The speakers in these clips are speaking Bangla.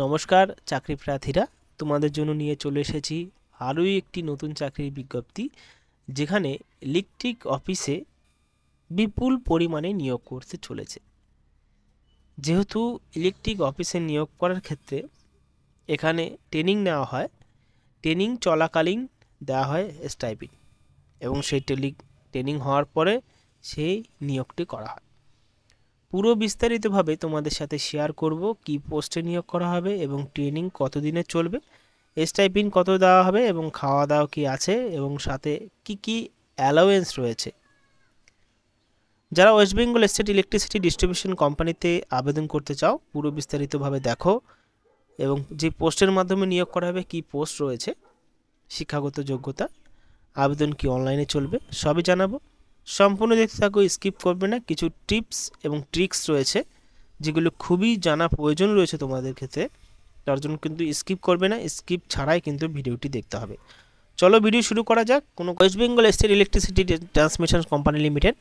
নমস্কার চাকরি প্রার্থীরা তোমাদের জন্য নিয়ে চলে এসেছি আরও একটি নতুন চাকরির বিজ্ঞপ্তি যেখানে ইলেকট্রিক অফিসে বিপুল পরিমাণে নিয়োগ করতে চলেছে যেহেতু ইলেকট্রিক অফিসে নিয়োগ করার ক্ষেত্রে এখানে ট্রেনিং নেওয়া হয় ট্রেনিং চলাকালীন দেওয়া হয় স্টাইপিন এবং সেই টেলি ট্রেনিং হওয়ার পরে সেই নিয়োগটি করা হয় পুরো বিস্তারিতভাবে তোমাদের সাথে শেয়ার করব কি পোস্টে নিয়োগ করা হবে এবং ট্রেনিং কতদিনে চলবে স্টাইপিন কত দেওয়া হবে এবং খাওয়া দাওয়া কি আছে এবং সাথে কি কি অ্যালাওয়েন্স রয়েছে যারা West Bengal state electricity distribution কোম্পানিতে আবেদন করতে চাও পুরো বিস্তারিতভাবে দেখো এবং যে পোস্টের মাধ্যমে নিয়োগ করা হবে কি পোস্ট রয়েছে শিক্ষাগত যোগ্যতা আবেদন কি অনলাইনে চলবে সবই জানাবো সম্পূর্ণ দেখতে থাকো স্কিপ করবে না কিছু টিপস এবং ট্রিক্স রয়েছে যেগুলো খুবই জানা প্রয়োজন রয়েছে তোমাদের ক্ষেত্রে তার জন্য কিন্তু স্কিপ করবে না স্কিপ ছাড়াই কিন্তু ভিডিওটি দেখতে হবে চলো ভিডিও শুরু করা যাক কোনো West Bengal state electricity transmission company limited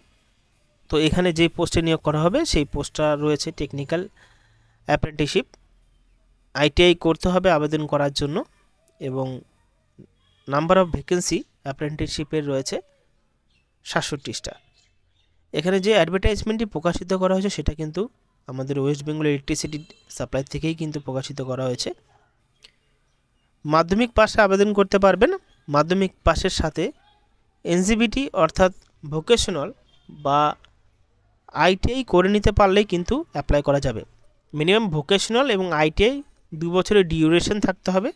তো এখানে যে পোস্টে নিয়োগ করা হবে সেই পোস্টটা রয়েছে টেকনিক্যাল অ্যাপ্রেন্টিসশিপ আইটিআই করতে হবে আবেদন করার জন্য এবং নাম্বার অফ ভ্যাকেন্সি অ্যাপ্রেন্টিশিপের রয়েছে সাতষট্টিটা এখানে যে অ্যাডভার্টাইজমেন্টটি প্রকাশিত করা হয়েছে সেটা কিন্তু আমাদের ওয়েস্ট বেঙ্গল ইলেকট্রিসিটি সাপ্লাই থেকেই কিন্তু প্রকাশিত করা হয়েছে মাধ্যমিক পাশে আবেদন করতে পারবেন মাধ্যমিক পাশের সাথে এনজিবিটি অর্থাৎ ভোকেশনাল বা আইটিআই করে নিতে পারলেই কিন্তু অ্যাপ্লাই করা যাবে মিনিমাম ভোকেশনাল এবং আইটিআই দু বছরের ডিউরেশন থাকতে হবে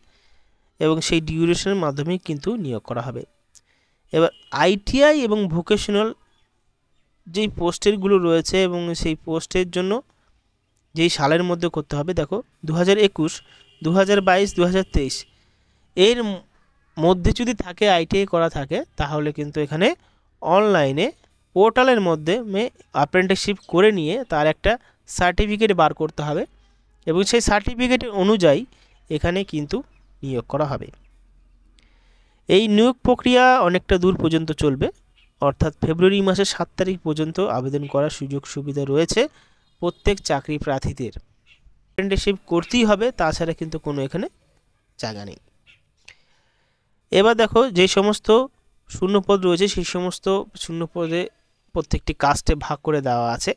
এবং সেই ডিউরেশনের মাধ্যমে কিন্তু নিয়োগ করা হবে এবার আইটিআই এবং ভোকেশনাল যেই পোস্টেরগুলো রয়েছে এবং সেই পোস্টের জন্য যেই সালের মধ্যে করতে হবে দেখো দু হাজার একুশ দু হাজার বাইশ দু হাজার তেইশ এর মধ্যে যদি থাকে আইটিআই করা থাকে তাহলে কিন্তু এখানে অনলাইনে পোর্টালের মধ্যে অ্যাপ্রেন্টিসশিপ করে নিয়ে তার একটা সার্টিফিকেট বার করতে হবে এবং সেই সার্টিফিকেট অনুযায়ী এখানে কিন্তু নিয়োগ করা হবে এই নিয়োগ প্রক্রিয়া অনেকটা দূর পর্যন্ত চলবে অর্থাৎ ফেব্রুয়ারি মাসের সাত তারিখ পর্যন্ত আবেদন করার সুযোগ সুবিধা রয়েছে প্রত্যেক চাকরি প্রার্থীদের অ্যাপ্রেন্টিসশিপ করতেই হবে তাছাড়া কিন্তু কোনো এখানে জায়গা নেই এবার দেখো যে সমস্ত শূন্যপদ রয়েছে সেই সমস্ত শূন্যপদে প্রত্যেকটি কাস্টে ভাগ করে দেওয়া আছে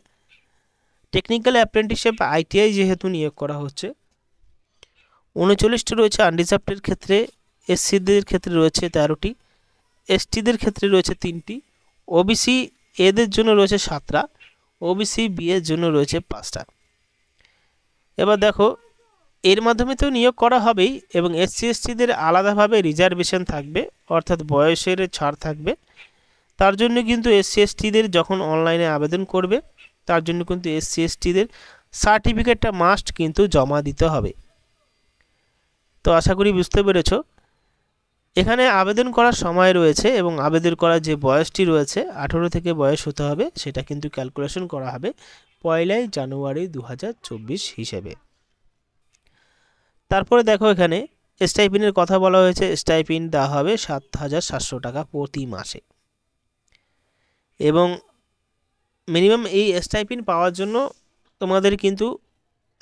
টেকনিক্যাল অ্যাপ্রেন্টিসশিপ আইটিআই যেহেতু নিয়োগ করা হচ্ছে উনচল্লিশটি রয়েছে আনরিজার্ভের ক্ষেত্রে এসসিদের ক্ষেত্রে রয়েছে তেরোটি এসটিদের ক্ষেত্রে রয়েছে তিনটি ওবিসি এদের জন্য রয়েছে সাতটা ওবিসি বিয়ের জন্য রয়েছে পাঁচটা এবার দেখো এর মাধ্যমে তো নিয়োগ করা হবেই এবং এসসি এসটিদের আলাদাভাবে রিজার্ভেশন থাকবে অর্থাৎ বয়সের ছাড় থাকবে তার জন্য কিন্তু এসসি এসটিদের যখন অনলাইনে আবেদন করবে তার জন্য কিন্তু এসসি এসটিদের সার্টিফিকেটটা মাস্ট কিন্তু জমা দিতে হবে তো আশা করি বুঝতে পেরেছো এখানে আবেদন করার সময় রয়েছে এবং আবেদন করার যে বয়সটি রয়েছে আঠেরো থেকে বয়স হতে হবে সেটা কিন্তু ক্যালকুলেশন করা হবে পয়লাই জানুয়ারি দু হিসেবে তারপরে দেখো এখানে স্টাইপিনের কথা বলা হয়েছে স্টাইপিন দেওয়া হবে সাত হাজার সাতশো টাকা প্রতি মাসে এবং মিনিমাম এই স্টাইপিন পাওয়ার জন্য তোমাদের কিন্তু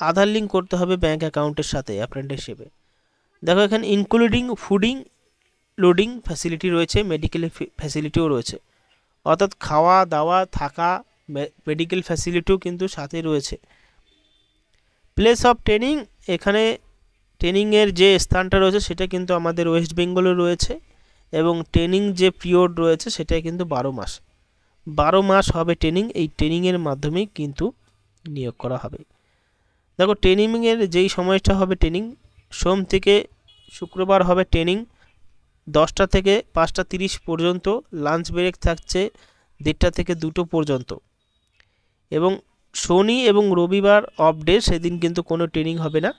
আধার লিঙ্ক করতে হবে ব্যাঙ্ক অ্যাকাউন্টের সাথে অ্যাপ্রেন্টিসশিপে দেখো এখানে ইনক্লুডিং ফুডিং লোডিং ফ্যাসিলিটি রয়েছে মেডিকেল ফ্যাসিলিটিও রয়েছে অর্থাৎ খাওয়া দাওয়া থাকা মেডিকেল ফ্যাসিলিটিও কিন্তু সাথে রয়েছে প্লেস অফ ট্রেনিং এখানে ট্রেনিংয়ের যে স্থানটা রয়েছে সেটা কিন্তু আমাদের ওয়েস্ট বেঙ্গলে রয়েছে এবং ট্রেনিং যে পিরিয়ড রয়েছে সেটা কিন্তু বারো মাস বারো মাস হবে ট্রেনিং এই ট্রেনিংয়ের মাধ্যমে কিন্তু নিয়োগ করা হবে দেখো ট্রেনিংয়ের যেই সময়টা হবে ট্রেনিং সোম থেকে শুক্রবার হবে ট্রেনিং দশটা থেকে পাঁচটা তিরিশ পর্যন্ত লাঞ্চ ব্রেক থাকছে দেড়টা থেকে দুটো পর্যন্ত এবং শনি এবং রবিবার অফ ডে সেদিন কিন্তু কোনো ট্রেনিং হবে না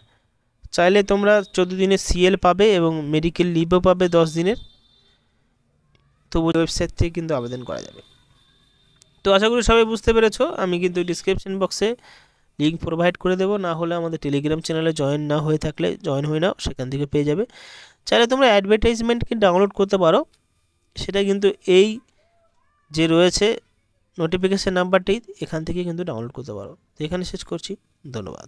চাইলে তোমরা চোদ্দো দিনের সিএল পাবে এবং মেডিকেল লিভও পাবে দশ দিনের তবু ওয়েবসাইট থেকে কিন্তু আবেদন করা যাবে তো আশা করি সবাই বুঝতে পেরেছ আমি কিন্তু ডিসক্রিপশন বক্সে লিঙ্ক প্রোভাইড করে দেবো না হলে আমাদের টেলিগ্রাম চ্যানেলে জয়েন না হয়ে থাকলে জয়েন হয়ে নাও সেখান থেকে পেয়ে যাবে চাইলে তোমরা অ্যাডভার্টাইজমেন্টকে ডাউনলোড করতে পারো সেটা কিন্তু এই যে রয়েছে নোটিফিকেশান নাম্বারটি এখান থেকে কিন্তু ডাউনলোড করতে পারো এখানে শেষ করছি ধন্যবাদ